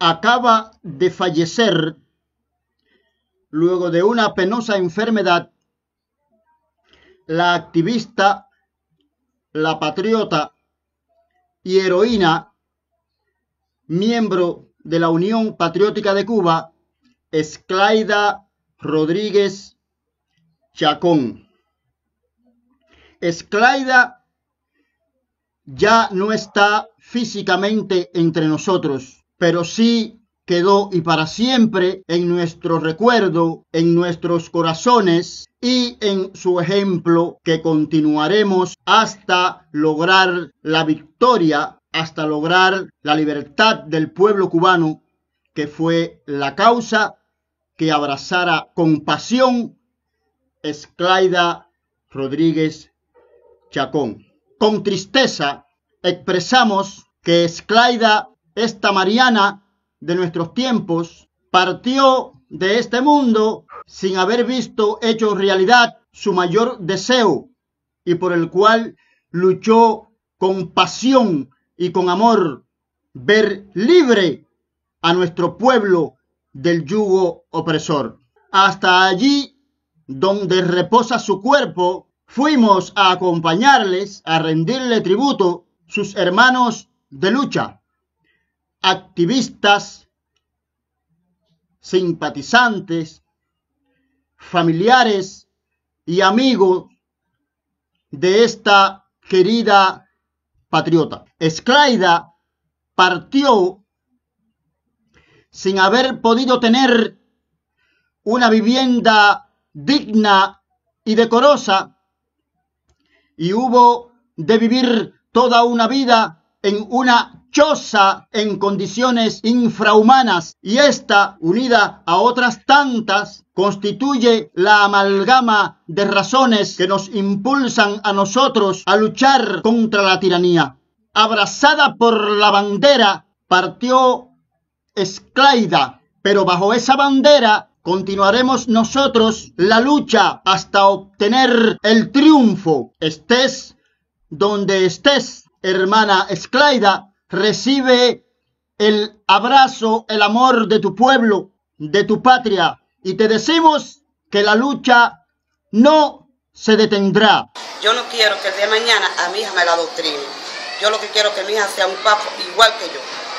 acaba de fallecer luego de una penosa enfermedad la activista, la patriota y heroína, miembro de la Unión Patriótica de Cuba, Esclaida Rodríguez Chacón. Esclaida ya no está físicamente entre nosotros pero sí quedó y para siempre en nuestro recuerdo, en nuestros corazones y en su ejemplo que continuaremos hasta lograr la victoria, hasta lograr la libertad del pueblo cubano, que fue la causa que abrazara con pasión Esclaida Rodríguez Chacón. Con tristeza expresamos que Esclaida esta Mariana de nuestros tiempos, partió de este mundo sin haber visto hecho realidad su mayor deseo y por el cual luchó con pasión y con amor ver libre a nuestro pueblo del yugo opresor. Hasta allí donde reposa su cuerpo, fuimos a acompañarles, a rendirle tributo, sus hermanos de lucha activistas, simpatizantes, familiares y amigos de esta querida patriota. Esclaida partió sin haber podido tener una vivienda digna y decorosa y hubo de vivir toda una vida en una choza en condiciones infrahumanas y esta, unida a otras tantas, constituye la amalgama de razones que nos impulsan a nosotros a luchar contra la tiranía. Abrazada por la bandera, partió Esclaida, pero bajo esa bandera continuaremos nosotros la lucha hasta obtener el triunfo. Estés donde estés, hermana Esclaida, recibe el abrazo, el amor de tu pueblo, de tu patria, y te decimos que la lucha no se detendrá. Yo no quiero que el día de mañana a mi hija me la doctrine. Yo lo que quiero es que mi hija sea un papo igual que yo.